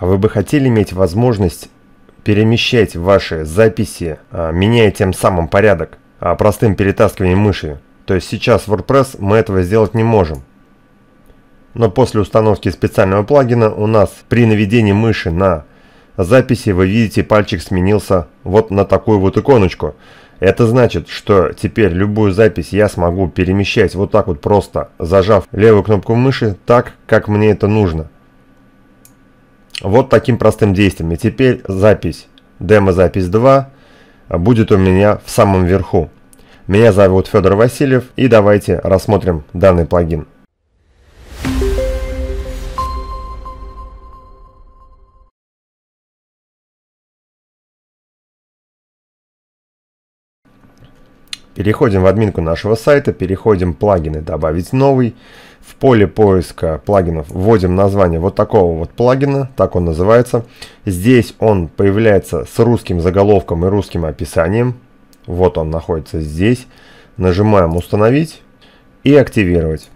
А вы бы хотели иметь возможность перемещать ваши записи, а, меняя тем самым порядок, а, простым перетаскиванием мыши? То есть сейчас в WordPress мы этого сделать не можем. Но после установки специального плагина у нас при наведении мыши на записи вы видите пальчик сменился вот на такую вот иконочку. Это значит, что теперь любую запись я смогу перемещать вот так вот просто, зажав левую кнопку мыши так, как мне это нужно – вот таким простым действием. И теперь запись, демо-запись 2 а, будет у меня в самом верху. Меня зовут Федор Васильев и давайте рассмотрим данный плагин. Переходим в админку нашего сайта, переходим плагины «Добавить новый». В поле поиска плагинов вводим название вот такого вот плагина, так он называется. Здесь он появляется с русским заголовком и русским описанием. Вот он находится здесь. Нажимаем «Установить» и «Активировать».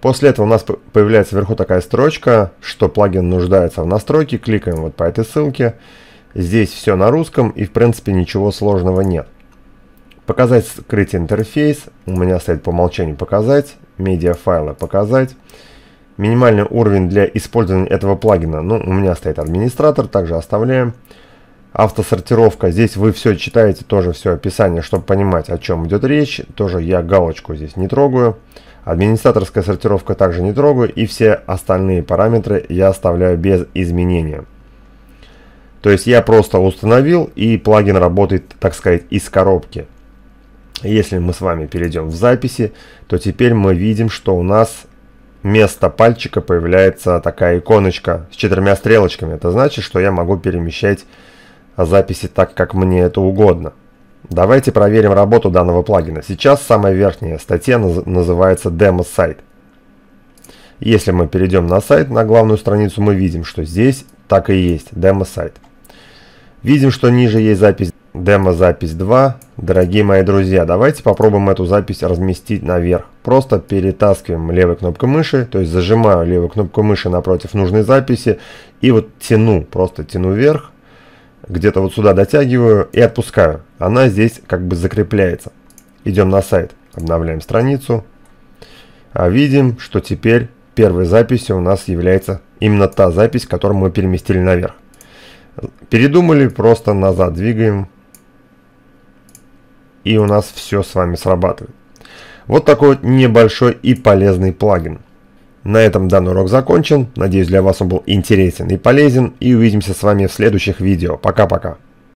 После этого у нас появляется вверху такая строчка, что плагин нуждается в настройке. Кликаем вот по этой ссылке. Здесь все на русском и в принципе ничего сложного нет. Показать скрыть интерфейс. У меня стоит по умолчанию показать. Медиа файлы показать. Минимальный уровень для использования этого плагина. Ну, у меня стоит администратор, также оставляем. Автосортировка. Здесь вы все читаете, тоже все описание, чтобы понимать, о чем идет речь. Тоже я галочку здесь не трогаю. Администраторская сортировка также не трогаю. И все остальные параметры я оставляю без изменения. То есть я просто установил, и плагин работает, так сказать, из коробки. Если мы с вами перейдем в записи, то теперь мы видим, что у нас вместо пальчика появляется такая иконочка с четырьмя стрелочками. Это значит, что я могу перемещать записи так, как мне это угодно. Давайте проверим работу данного плагина. Сейчас самая верхняя статья называется «Демо-сайт». Если мы перейдем на сайт, на главную страницу, мы видим, что здесь так и есть «Демо-сайт». Видим, что ниже есть запись Демо-запись 2. Дорогие мои друзья, давайте попробуем эту запись разместить наверх. Просто перетаскиваем левой кнопкой мыши, то есть зажимаю левую кнопку мыши напротив нужной записи и вот тяну, просто тяну вверх, где-то вот сюда дотягиваю и отпускаю. Она здесь как бы закрепляется. Идем на сайт, обновляем страницу. А видим, что теперь первой записью у нас является именно та запись, которую мы переместили наверх. Передумали, просто назад двигаем и у нас все с вами срабатывает. Вот такой вот небольшой и полезный плагин. На этом данный урок закончен. Надеюсь, для вас он был интересен и полезен. И увидимся с вами в следующих видео. Пока-пока.